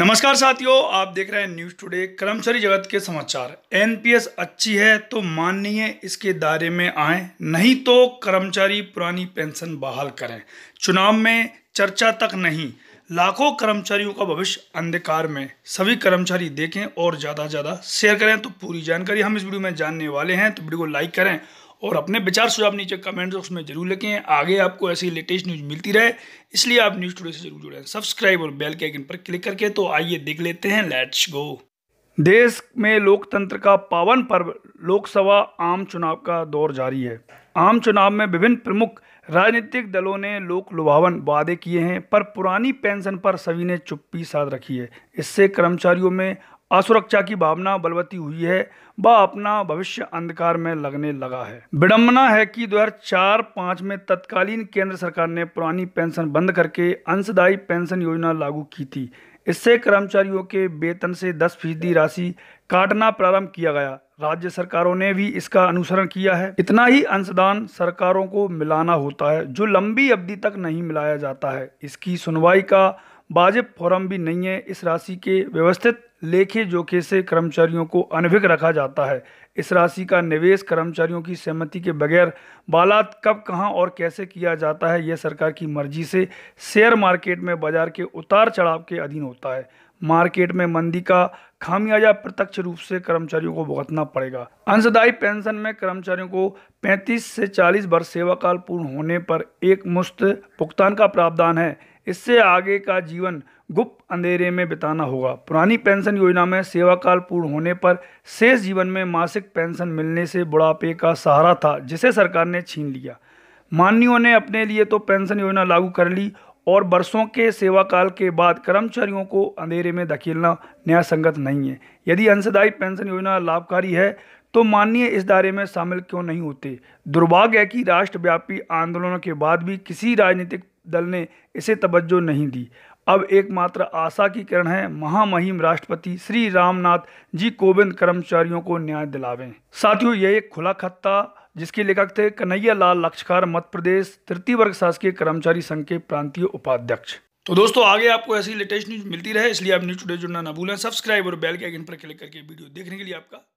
नमस्कार साथियों आप देख रहे हैं न्यूज़ टुडे कर्मचारी जगत के समाचार एनपीएस अच्छी है तो माननीय इसके दायरे में आए नहीं तो कर्मचारी पुरानी पेंशन बहाल करें चुनाव में चर्चा तक नहीं लाखों कर्मचारियों का भविष्य अंधकार में सभी कर्मचारी देखें और ज़्यादा से ज़्यादा शेयर करें तो पूरी जानकारी हम इस वीडियो में जानने वाले हैं तो वीडियो को लाइक करें और अपने विचार सुझाव नीचे कमेंट बॉक्स में जरूर लिखें आगे आपको ऐसी लेटेस्ट न्यूज़ मिलती रहे इसलिए आप न्यूज़ टुडे से जरूर जुड़े सब्सक्राइब और बेल के आइकन पर क्लिक करके तो आइए देख लेते हैं लेट्स गो देश में लोकतंत्र का पावन पर्व लोकसभा आम चुनाव का दौर जारी है आम चुनाव में विभिन्न प्रमुख राजनीतिक दलों ने लोक लुभावन वादे किए हैं पर पुरानी पेंशन पर सभी ने चुप्पी साध रखी है इससे कर्मचारियों में असुरक्षा की भावना बलवती हुई है व अपना भविष्य अंधकार में लगने लगा है विडम्बना है कि 2004-5 में तत्कालीन केंद्र सरकार ने पुरानी पेंशन बंद करके अंशदायी पेंशन योजना लागू की थी इससे कर्मचारियों के वेतन से 10 फीसदी राशि काटना प्रारंभ किया गया राज्य सरकारों ने भी इसका अनुसरण किया है इतना ही अंशदान सरकारों को मिलाना होता है जो लंबी अवधि तक नहीं मिलाया जाता है इसकी सुनवाई का वाजिब फोरम भी नहीं है इस राशि के व्यवस्थित लेखे जोखे से कर्मचारियों को अनभिक रखा जाता है इस राशि का निवेश कर्मचारियों की सहमति के बगैर बालात कब कहां और कैसे किया जाता है यह सरकार की मर्जी से शेयर मार्केट में बाजार के उतार चढ़ाव के अधीन होता है मार्केट में मंदी का खामियाजा प्रत्यक्ष रूप से कर्मचारियों को भुगतना पड़ेगा अंशदायी पेंशन में कर्मचारियों को 35 से 40 वर्ष सेवाकाल पूर्ण होने पर एक मुश्त भुगतान का प्रावधान है इससे आगे का जीवन गुप्त अंधेरे में बिताना होगा पुरानी पेंशन योजना में सेवाकाल पूर्ण होने पर शेष जीवन में मासिक पेंशन मिलने से बुढ़ापे का सहारा था जिसे सरकार ने छीन लिया माननीयों ने अपने लिए तो पेंशन योजना लागू कर ली और वर्षों के सेवाकाल के बाद कर्मचारियों को अंधेरे में धकेलना न्याय संगत नहीं है यदि अंशदायी पेंशन योजना लाभकारी है तो माननीय इस दायरे में शामिल क्यों नहीं होते दुर्भाग्य है कि राष्ट्रव्यापी आंदोलनों के बाद भी किसी राजनीतिक दल ने इसे तवज्जो नहीं दी अब एकमात्र आशा की किरण है महामहिम राष्ट्रपति श्री रामनाथ जी कोविंद कर्मचारियों को न्याय दिलावें साथियों यह एक खुला खत था जिसके लेखक थे कन्हैया लाल लक्षकार मध्य प्रदेश तृतीय वर्ग शासकीय कर्मचारी संघ के प्रांतीय उपाध्यक्ष तो दोस्तों आगे आपको ऐसी लेटेस्ट न्यूज मिलती रहे इसलिए आप न्यूज टुडे जुड़ना ना भूलें सब्सक्राइब और बेल के आइकन पर क्लिक करके वीडियो देखने के लिए आपका